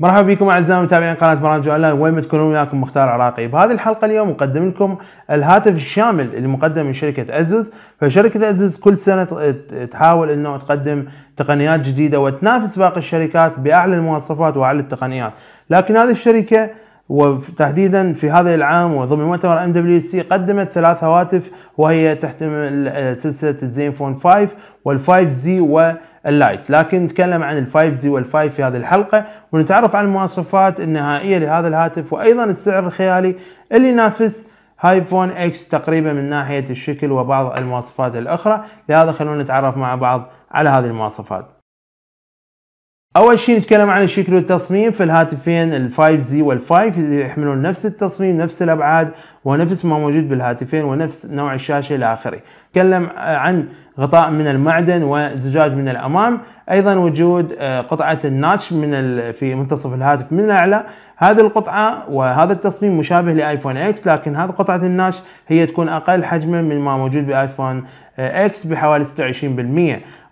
مرحبا بكم اعزائي متابعين قناه برامج اونلاين وين ما تكونون وياكم مختار عراقي بهذه الحلقه اليوم نقدم لكم الهاتف الشامل اللي مقدم من شركه ازوس فشركه ازوس كل سنه تحاول انه تقدم تقنيات جديده وتنافس باقي الشركات باعلى المواصفات واعلى التقنيات لكن هذه الشركه وتحديدا في هذا العام وضمن مؤتمر ام دبليو سي قدمت ثلاث هواتف وهي تحتمل سلسله الزين فون 5 وال5 زي واللايت لكن نتكلم عن ال5 زي وال5 في هذه الحلقه ونتعرف على المواصفات النهائيه لهذا الهاتف وايضا السعر الخيالي اللي ينافس هايفون اكس تقريبا من ناحيه الشكل وبعض المواصفات الاخرى لهذا خلونا نتعرف مع بعض على هذه المواصفات اول شيء نتكلم عن التصميم في الهاتفين ال5Z وال5 يحملون نفس التصميم نفس الابعاد ونفس ما موجود بالهاتفين ونفس نوع الشاشه الى اخره. تكلم آه، عن غطاء من المعدن وزجاج من الامام، ايضا وجود آه، قطعه الناتش من في منتصف الهاتف من الاعلى، هذه القطعه وهذا التصميم مشابه لايفون اكس لكن هذه قطعه الناتش هي تكون اقل حجما من ما موجود بايفون آه، اكس بحوالي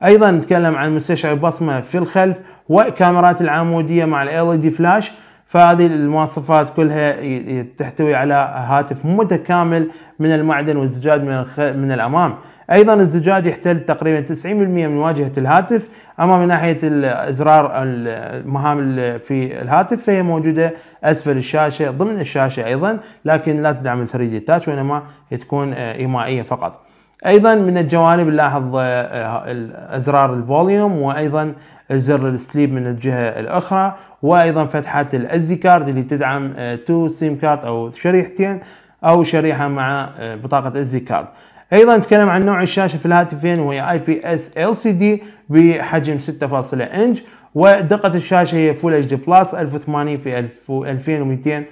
26%. ايضا نتكلم عن مستشعر بصمه في الخلف وكاميرات العموديه مع ال LED فلاش فهذه المواصفات كلها تحتوي على هاتف متكامل من المعدن والزجاج من الخ... من الامام ايضا الزجاج يحتل تقريبا 90% من واجهه الهاتف اما من ناحيه الازرار المهام في الهاتف فهي موجوده اسفل الشاشه ضمن الشاشه ايضا لكن لا تدعم 3 دي تاتش وانما تكون آه، ايمائيه فقط ايضا من الجوانب نلاحظ آه، آه، ازرار الفوليوم وايضا زر السليب من الجهة الأخرى وأيضا فتحة الأزي كارد اللي تدعم تو سيم كارد أو شريحتين أو شريحة مع آه، بطاقة أزي كارد ايضا نتكلم عن نوع الشاشه في الهاتفين وهي اي بي اس ال سي دي بحجم 6.0 انج ودقه الشاشه هي فول اتش دي بلس 1080 في 2200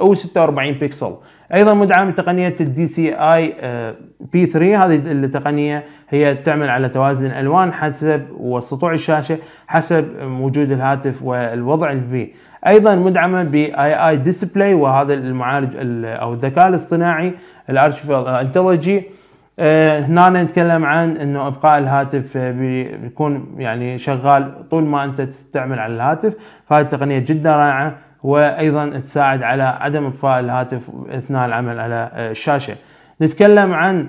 او 46 بكسل ايضا مدعم تقنيه الدي سي اي بي 3 هذه التقنيه هي تعمل على توازن الوان حسب وسطوع الشاشه حسب وجود الهاتف والوضع اللي فيه ايضا مدعمه باي اي ديسبلاي وهذا المعالج او الذكاء الاصطناعي الارتفيشال انتليجي آه، هنا نتكلم عن انه ابقاء الهاتف آه، بيكون يعني شغال طول ما انت تستعمل على الهاتف فهذه التقنيه جدا رائعه وايضا تساعد على عدم اطفاء الهاتف اثناء العمل على الشاشه. آه، نتكلم عن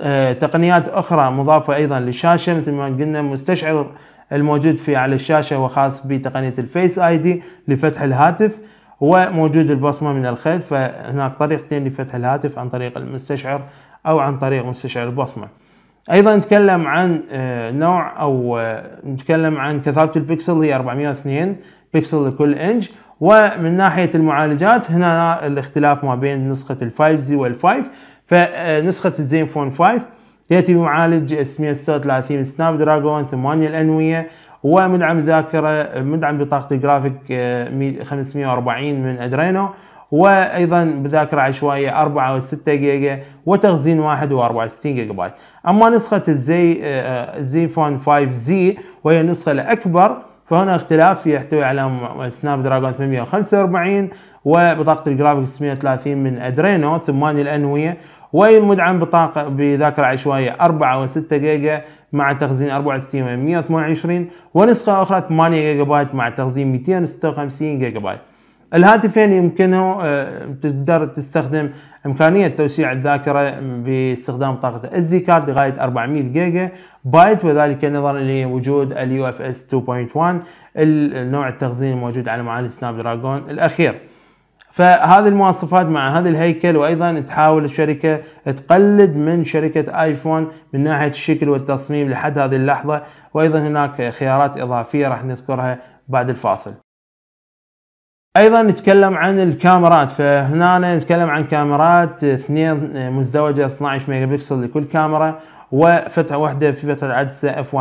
آه، تقنيات اخرى مضافه ايضا للشاشه مثل ما قلنا مستشعر الموجود في على الشاشه وخاص بتقنيه الفيس اي دي لفتح الهاتف وموجود البصمه من الخلف فهناك طريقتين لفتح الهاتف عن طريق المستشعر او عن طريق مستشعر البصمه. ايضا نتكلم عن آه، نوع او نتكلم عن كثافه البكسل هي 402 بكسل لكل انج ومن ناحية المعالجات هنا الاختلاف ما بين نسخة ال 5Z وال 5 فنسخة الزين فون 5 يأتي بمعالج 136 سناب دراجون 8 الأنوية ومدعم ذاكرة مدعم بطاقة الجرافيك آه، 540 من أدرينو وايضا بذاكره عشوائيه 4 و6 جيجا وتخزين 1 و64 جيجا بايت اما نسخه الزي Phone 5 زي آه، آه، وهي النسخه الاكبر فهنا اختلاف يحتوي على سناب دراجون 845 وبطاقة الجرافيكس 630 من ادرينو ثماني الانوية والمدعم بطاقة بذاكرة عشوائية 4 و6 جيجا مع تخزين 64 و 128 ونسخة أخرى 8 جيجا بايت مع تخزين 256 جيجا بايت الهاتفين يمكنه آه، تقدر تستخدم إمكانية توسيع الذاكرة باستخدام طاقة SD كارد لغاية 400 جيجا بايت وذلك نظرا لوجود اليو اف اس 2.1 النوع التخزين الموجود على معالج سناب دراجون الأخير. فهذه المواصفات مع هذا الهيكل وايضا تحاول الشركه تقلد من شركه ايفون من ناحيه الشكل والتصميم لحد هذه اللحظه وايضا هناك خيارات اضافيه راح نذكرها بعد الفاصل ايضا نتكلم عن الكاميرات فهنا نتكلم عن كاميرات اثنين مزدوجه 12 ميجا بكسل لكل كاميرا وفتحه واحده في فتحه عدسه f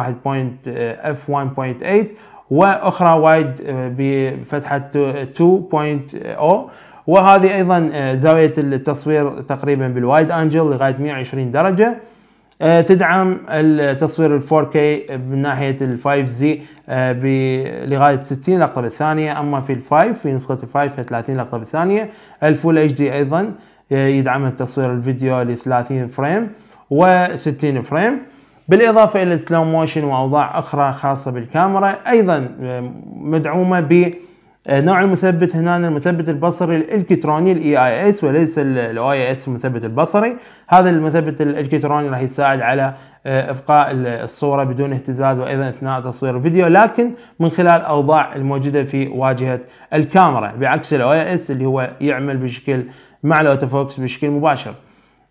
واخرى وايد بفتحه 2.0 وهذه ايضا زاويه التصوير تقريبا بالوايد انجل لغايه 120 درجه آه، تدعم التصوير ال 4K من ناحية ال 5Z آه، لغاية 60 لقطة بالثانية أما في ال 5 في نسخة ال 5 فيها 30 لقطة بالثانية الفول اتش دي أيضا آه، يدعمها التصوير الفيديو ل 30 فريم و 60 فريم بالإضافة إلى السلو موشن وأوضاع أخرى خاصة بالكاميرا أيضا مدعومة ب آه، نوع المثبت هنا المثبت البصري الالكتروني الاي اي اس وليس الاي اي اس المثبت البصري هذا المثبت الالكتروني راح يساعد على آه، ابقاء الصوره بدون اهتزاز وايضا اثناء تصوير الفيديو لكن من خلال اوضاع الموجوده في واجهه الكاميرا بعكس الاي اي اس اللي هو يعمل بشكل مع الاوتوفوكس بشكل مباشر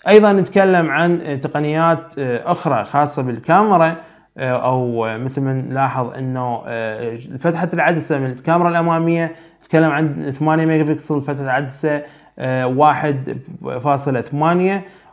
ايضا نتكلم عن تقنيات آه، اخرى خاصه بالكاميرا آه، او مثل ما نلاحظ انه آه، فتحه العدسه من الكاميرا الاماميه نتكلم عن 8 ميجا بكسل فتحه العدسه 1.8 آه،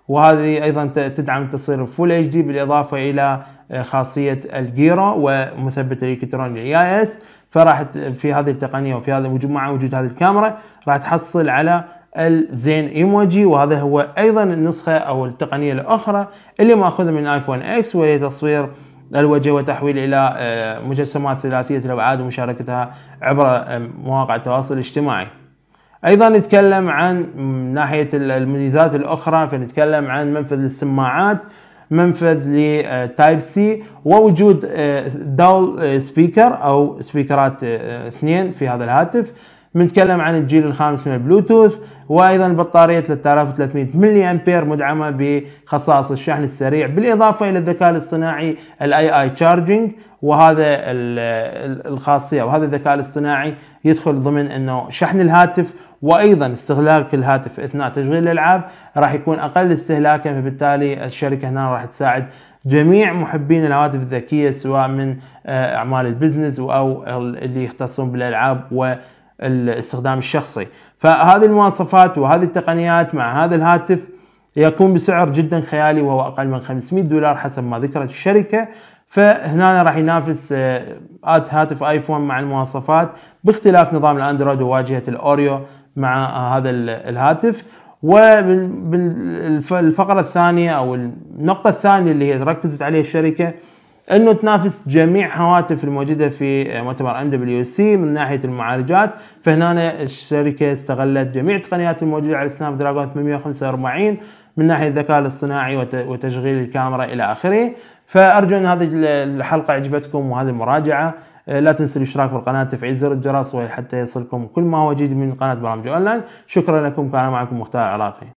وهذه ايضا تدعم التصوير الفول اتش دي بالاضافه الى خاصيه الجيرو ومثبت الالكتروني الاي اس فراح في هذه التقنيه وفي هذا مع وجود هذه الكاميرا راح تحصل على الزين ايموجي وهذا هو ايضا النسخه او التقنيه الاخرى اللي ماخوذه من ايفون اكس وهي تصوير الوجه وتحويل إلى آه، مجسمات ثلاثية الأبعاد ومشاركتها عبر آه، مواقع التواصل الاجتماعي أيضا نتكلم عن ناحية الميزات الأخرى فنتكلم عن منفذ للسماعات منفذ لتايب آه، سي ووجود دول سبيكر أو سبيكرات اثنين في هذا الهاتف بنتكلم عن الجيل الخامس من البلوتوث وايضا بطاريه 3300 ملي امبير مدعمه بخصائص الشحن السريع بالاضافه الى الذكاء الاصطناعي الاي اي تشارجنج وهذا الخاصيه وهذا الذكاء الاصطناعي يدخل ضمن انه شحن الهاتف وايضا استهلاك الهاتف اثناء تشغيل الالعاب راح يكون اقل استهلاكا فبالتالي الشركه هنا راح تساعد جميع محبين الهواتف الذكيه سواء من آه، اعمال البزنس او اللي يختصون بالالعاب و الاستخدام الشخصي فهذه المواصفات وهذه التقنيات مع هذا الهاتف يكون بسعر جدا خيالي وهو اقل من 500 دولار حسب ما ذكرت الشركه فهنا راح ينافس آه، هاتف ايفون مع المواصفات باختلاف نظام الاندرويد وواجهه الاوريو مع آه، هذا الهاتف وبالفقره الثانيه او النقطه الثانيه اللي هي ركزت عليها الشركه انه تنافس جميع هواتف الموجوده في مؤتمر ام دبليو سي من ناحيه المعالجات فهنا الشركه استغلت جميع التقنيات الموجوده على سناب دراجون 845 من ناحيه الذكاء الاصطناعي وتشغيل الكاميرا الى اخره فارجو ان هذه الحلقه عجبتكم وهذه المراجعه لا تنسوا الاشتراك بالقناه تفعيل زر الجرس حتى يصلكم كل ما هو جديد من قناه برامج اونلاين شكرا لكم كان معكم مختار عراقي